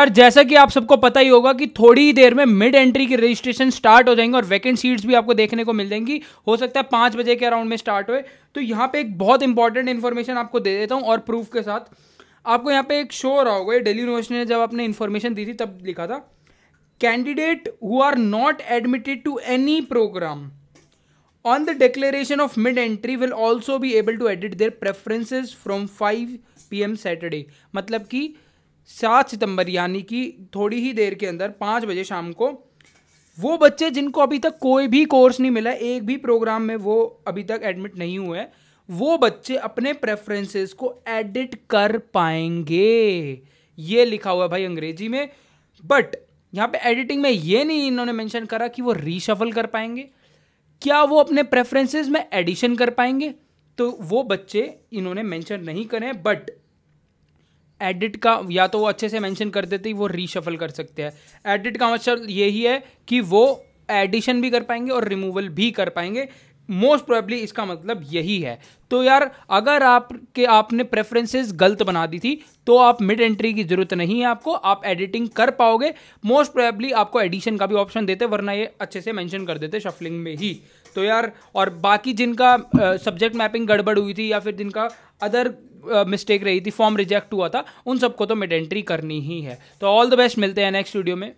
यार जैसा कि आप सबको पता ही होगा कि थोड़ी ही देर में मिड एंट्री की रजिस्ट्रेशन स्टार्ट हो जाएंगे और वैकेंट सीट्स भी आपको देखने को मिल जाएंगी हो सकता है पांच बजे के अराउंड में स्टार्ट हुए तो यहाँ पे एक बहुत इंपॉर्टेंट इन्फॉर्मेशन आपको दे देता हूँ और प्रूफ के साथ आपको यहाँ पे एक शो हो रहा होगा डेली यूनिवर्सिटी ने जब आपने इन्फॉर्मेशन दी थी तब लिखा था candidate who are not admitted to any program on the declaration of mid entry will also be able to edit their preferences from five P M Saturday मतलब कि सात सितंबर यानी कि थोड़ी ही देर के अंदर पाँच बजे शाम को वो बच्चे जिनको अभी तक कोई भी कोर्स नहीं मिला एक भी प्रोग्राम में वो अभी तक एडमिट नहीं हुए वो बच्चे अपने प्रेफरेंसेस को एडिट कर पाएंगे ये लिखा हुआ भाई अंग्रेजी में बट यहाँ पे एडिटिंग में ये नहीं इन्होंने मेंशन करा कि वो रीशफल कर पाएंगे क्या वो अपने प्रेफरेंसेस में एडिशन कर पाएंगे तो वो बच्चे इन्होंने मेंशन नहीं करें बट एडिट का या तो वो अच्छे से मेंशन कर देते ही वो रीशफल कर सकते हैं एडिट का मतलब यही है कि वो एडिशन भी कर पाएंगे और रिमूवल भी कर पाएंगे मोस्ट प्रोबेबली इसका मतलब यही है तो यार अगर आपके आपने प्रेफरेंसेस गलत बना दी थी तो आप मिड एंट्री की ज़रूरत नहीं है आपको आप एडिटिंग कर पाओगे मोस्ट प्रोबेबली आपको एडिशन का भी ऑप्शन देते वरना ये अच्छे से मेंशन कर देते शफलिंग में ही तो यार और बाकी जिनका सब्जेक्ट मैपिंग गड़बड़ हुई थी या फिर जिनका अदर मिस्टेक रही थी फॉर्म रिजेक्ट हुआ था उन सबको तो मिड एंट्री करनी ही है तो ऑल द बेस्ट मिलते हैं नेक्स्ट वीडियो में